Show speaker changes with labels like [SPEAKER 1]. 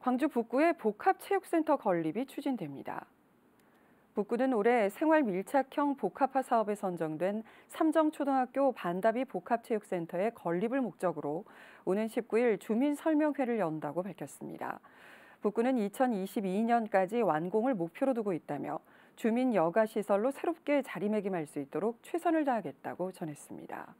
[SPEAKER 1] 광주 북구의 복합체육센터 건립이 추진됩니다. 북구는 올해 생활 밀착형 복합화 사업에 선정된 삼정초등학교 반다비 복합체육센터의 건립을 목적으로 오는 19일 주민 설명회를 연다고 밝혔습니다. 북구는 2022년까지 완공을 목표로 두고 있다며 주민 여가 시설로 새롭게 자리매김할 수 있도록 최선을 다하겠다고 전했습니다.